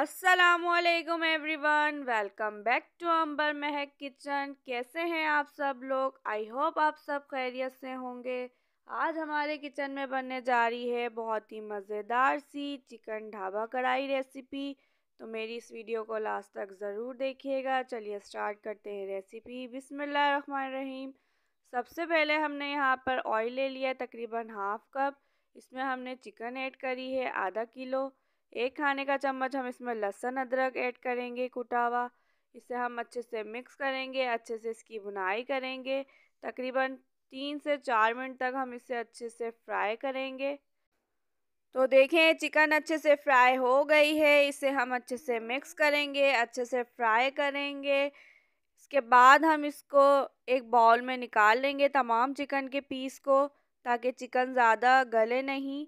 असलकम everyone welcome back to Ambar Mehak kitchen कैसे हैं आप सब लोग आई होप आप सब खैरियत से होंगे आज हमारे किचन में बनने जा रही है बहुत ही मज़ेदार सी चिकन ढाबा कढ़ाई रेसिपी तो मेरी इस वीडियो को लास्ट तक ज़रूर देखिएगा चलिए स्टार्ट करते हैं रेसिपी बिसमीम रहीम सबसे पहले हमने यहाँ पर ऑयल ले लिया तकरीबन हाफ़ कप इसमें हमने चिकन ऐड करी है आधा किलो एक खाने का चम्मच हम इसमें लहसुन अदरक ऐड करेंगे कुटा हुआ इसे हम अच्छे से मिक्स करेंगे अच्छे से इसकी भुनाई करेंगे तकरीबन तीन से चार मिनट तक हम इसे अच्छे से फ्राई करेंगे तो देखें चिकन अच्छे से फ्राई हो गई है इसे हम अच्छे से मिक्स करेंगे अच्छे से फ्राई करेंगे इसके बाद हम इसको एक बाउल में निकाल लेंगे तमाम चिकन के पीस को ताकि चिकन ज़्यादा गले नहीं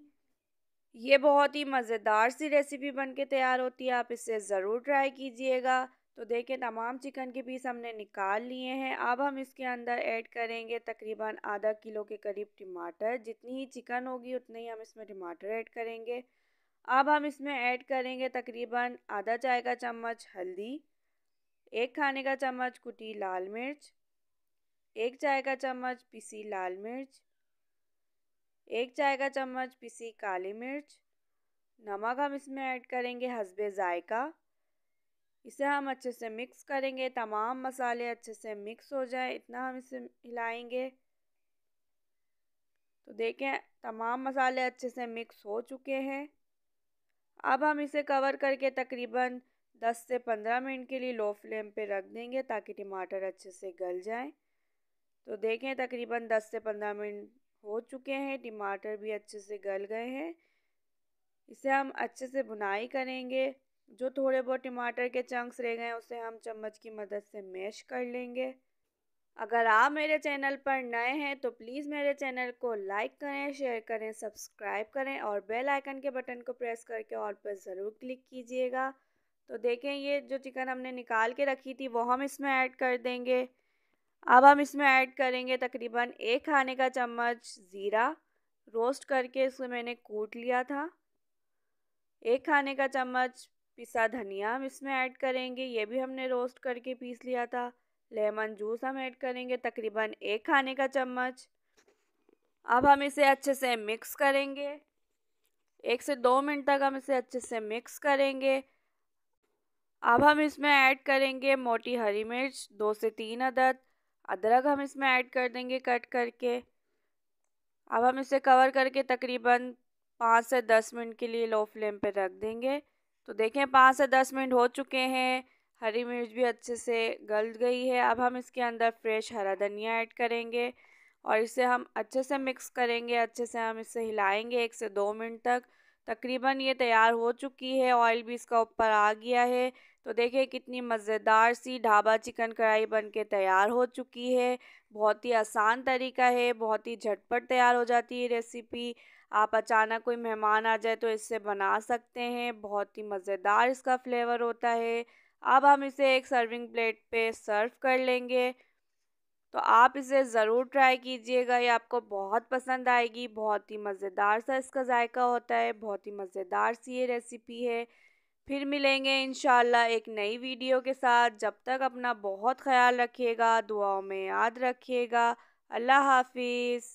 ये बहुत ही मज़ेदार सी रेसिपी बन के तैयार होती है आप इसे ज़रूर ट्राई कीजिएगा तो देखें तमाम चिकन के पीस हमने निकाल लिए हैं अब हम इसके अंदर ऐड करेंगे तकरीबन आधा किलो के करीब टमाटर जितनी ही चिकन होगी उतने ही हम इसमें टमाटर ऐड करेंगे अब हम इसमें ऐड करेंगे तकरीबन आधा चाय का चम्मच हल्दी एक खाने का चम्मच कुटी लाल मिर्च एक चाय का चम्मच पिसी लाल मिर्च एक चाय का चम्मच पिसी काली मिर्च नमक हम इसमें ऐड करेंगे हसबे ज़ायका इसे हम अच्छे से मिक्स करेंगे तमाम मसाले अच्छे से मिक्स हो जाए इतना हम इसे हिलाएंगे तो देखें तमाम मसाले अच्छे से मिक्स हो चुके हैं अब हम इसे कवर करके तकरीबन 10 से 15 मिनट के लिए लो फ्लेम पे रख देंगे ताकि टमाटर अच्छे से गल जाए तो देखें तकरीबन 10 से 15 मिनट हो चुके हैं टमाटर भी अच्छे से गल गए हैं इसे हम अच्छे से बुनाई करेंगे जो थोड़े बहुत टमाटर के चंक्स रह गए हैं उसे हम चम्मच की मदद से मैश कर लेंगे अगर आप मेरे चैनल पर नए हैं तो प्लीज़ मेरे चैनल को लाइक करें शेयर करें सब्सक्राइब करें और बेल आइकन के बटन को प्रेस करके और पर ज़रूर क्लिक कीजिएगा तो देखें ये जो चिकन हमने निकाल के रखी थी वो हम इसमें ऐड कर देंगे अब हम इसमें ऐड करेंगे तकरीबन एक खाने का चम्मच ज़ीरा रोस्ट करके इसको मैंने कूट लिया था एक खाने का चम्मच पिसा धनिया हम इसमें ऐड करेंगे ये भी हमने रोस्ट करके पीस लिया था लेमन जूस हम ऐड करेंगे तकरीबन एक खाने का चम्मच अब हम इसे अच्छे से मिक्स करेंगे एक से दो मिनट तक हम इसे अच्छे से मिक्स करेंगे अब हम इसमें ऐड करेंगे मोटी हरी मिर्च दो से तीन अदद अदरक हम इसमें ऐड कर देंगे कट करके अब हम इसे कवर करके तकरीबन पाँच से दस मिनट के लिए लो फ्लेम पे रख देंगे तो देखें पाँच से दस मिनट हो चुके हैं हरी मिर्च भी अच्छे से गल गई है अब हम इसके अंदर फ्रेश हरा धनिया ऐड करेंगे और इसे हम अच्छे से मिक्स करेंगे अच्छे से हम इसे हिलाएंगे एक से दो मिनट तक तकरीबन ये तैयार हो चुकी है ऑयल भी इसका ऊपर आ गया है तो देखिए कितनी मज़ेदार सी ढाबा चिकन कढ़ाई बन के तैयार हो चुकी है बहुत ही आसान तरीका है बहुत ही झटपट तैयार हो जाती है रेसिपी आप अचानक कोई मेहमान आ जाए तो इससे बना सकते हैं बहुत ही मज़ेदार इसका फ्लेवर होता है अब हम इसे एक सर्विंग प्लेट पे सर्व कर लेंगे तो आप इसे ज़रूर ट्राई कीजिएगा ये आपको बहुत पसंद आएगी बहुत ही मज़ेदार सा इसका जायका होता है बहुत ही मज़ेदार सी ये रेसिपी है फिर मिलेंगे इन एक नई वीडियो के साथ जब तक अपना बहुत ख्याल रखिएगा दुआओं में याद रखिएगा अल्लाह हाफिज़